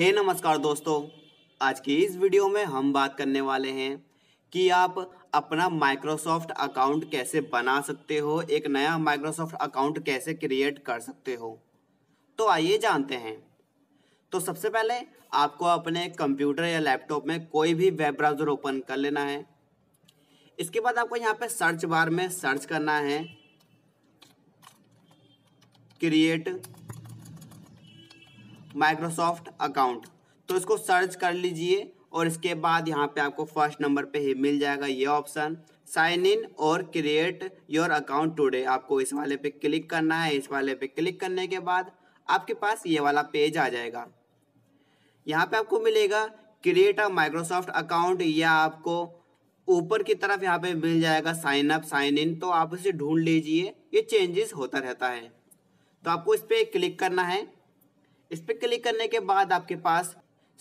हे hey, नमस्कार दोस्तों आज की इस वीडियो में हम बात करने वाले हैं कि आप अपना माइक्रोसॉफ्ट अकाउंट कैसे बना सकते हो एक नया माइक्रोसॉफ्ट अकाउंट कैसे क्रिएट कर सकते हो तो आइए जानते हैं तो सबसे पहले आपको अपने कंप्यूटर या लैपटॉप में कोई भी वेब ब्राउज़र ओपन कर लेना है इसके बाद आपको यहाँ पर सर्च बार में सर्च करना है क्रिएट माइक्रोसॉफ्ट अकाउंट तो इसको सर्च कर लीजिए और इसके बाद यहाँ पे आपको फर्स्ट नंबर पे ही मिल जाएगा ये ऑप्शन साइन इन और क्रिएट योर अकाउंट टुडे आपको इस वाले पे क्लिक करना है इस वाले पे क्लिक करने के बाद आपके पास ये वाला पेज आ जाएगा यहाँ पे आपको मिलेगा क्रिएट अ माइक्रोसॉफ्ट अकाउंट या आपको ऊपर की तरफ यहाँ पे मिल जाएगा साइन अप साइन इन तो आप इसे ढूंढ लीजिए ये चेंजेस होता रहता है तो आपको इस पर क्लिक करना है इस पर क्लिक करने के बाद आपके पास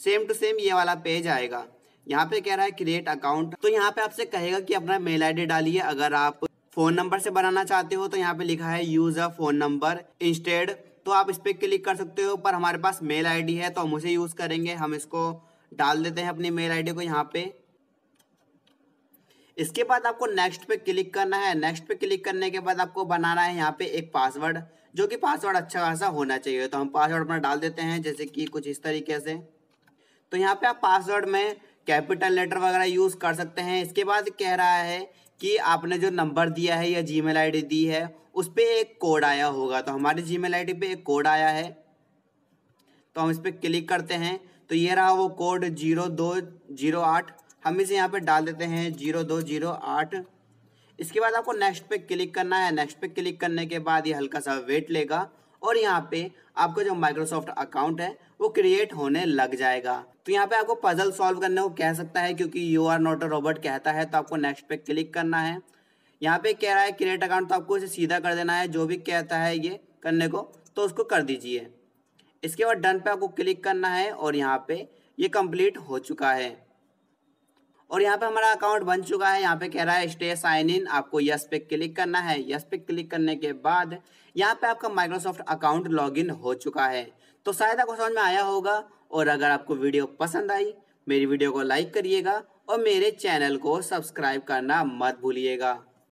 सेम टू सेम ये वाला पेज आएगा यहाँ पे कह रहा है क्रिएट अकाउंट तो यहाँ पे आपसे कहेगा कि अपना मेल आईडी डालिए अगर आप फोन नंबर से बनाना चाहते हो तो यहाँ पे लिखा है use a phone number instead तो आप इस पर क्लिक कर सकते हो पर हमारे पास मेल आईडी है तो हम उसे यूज करेंगे हम इसको डाल देते हैं अपनी मेल आईडी को यहाँ पे इसके बाद आपको नेक्स्ट पे क्लिक करना है नेक्स्ट पे क्लिक करने के बाद आपको बनाना है यहाँ पे एक पासवर्ड जो कि पासवर्ड अच्छा खासा होना चाहिए तो हम पासवर्ड अपना डाल देते हैं जैसे कि कुछ इस तरीके से तो यहाँ पे आप पासवर्ड में कैपिटल लेटर वगैरह यूज़ कर सकते हैं इसके बाद कह रहा है कि आपने जो नंबर दिया है या जी मेल दी है उस पर एक कोड आया होगा तो हमारे जी मेल पे एक कोड आया है तो हम इस पर क्लिक करते हैं तो ये रहा वो कोड जीरो दो जीरो आठ हम इसे यहाँ पे डाल देते हैं जीरो दो जीरो आठ इसके बाद आपको नेक्स्ट पे क्लिक करना है नेक्स्ट पे क्लिक करने के बाद ये हल्का सा वेट लेगा और यहाँ पे आपका जो माइक्रोसॉफ्ट अकाउंट है वो क्रिएट होने लग जाएगा तो यहाँ पे आपको पजल सॉल्व करने को कह सकता है क्योंकि you are not a robot कहता है तो आपको नेक्स्ट पे क्लिक करना है यहाँ पे कह रहा है क्रिएट अकाउंट तो आपको इसे सीधा कर देना है जो भी कहता है ये करने को तो उसको कर दीजिए इसके बाद डन पे आपको क्लिक करना है और यहाँ पे ये कंप्लीट हो चुका है और यहाँ पे हमारा अकाउंट बन चुका है यहाँ पे कह रहा है स्टे साइन इन आपको यस पे क्लिक करना है यस पे क्लिक करने के बाद यहाँ पे आपका माइक्रोसॉफ्ट अकाउंट लॉगिन हो चुका है तो शायद आपको समझ में आया होगा और अगर आपको वीडियो पसंद आई मेरी वीडियो को लाइक करिएगा और मेरे चैनल को सब्सक्राइब करना मत भूलिएगा